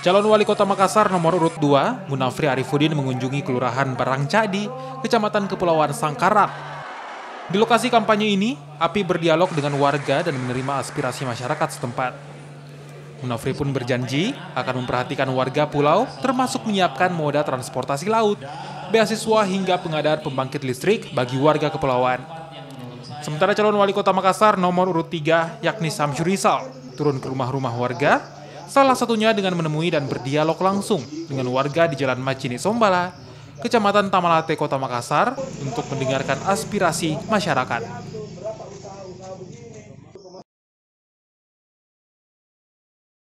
Calon Wali Kota Makassar nomor urut 2, Munafri Arifudin mengunjungi Kelurahan Barangcadi, Kecamatan Kepulauan Sangkarak. Di lokasi kampanye ini, Api berdialog dengan warga dan menerima aspirasi masyarakat setempat. Munafri pun berjanji akan memperhatikan warga pulau termasuk menyiapkan moda transportasi laut, beasiswa hingga pengadaan pembangkit listrik bagi warga kepulauan. Sementara calon wali kota Makassar nomor urut 3 yakni Samsyurisal turun ke rumah-rumah warga Salah satunya dengan menemui dan berdialog langsung dengan warga di Jalan Macini Sombala, Kecamatan Tamalate, Kota Makassar, untuk mendengarkan aspirasi masyarakat.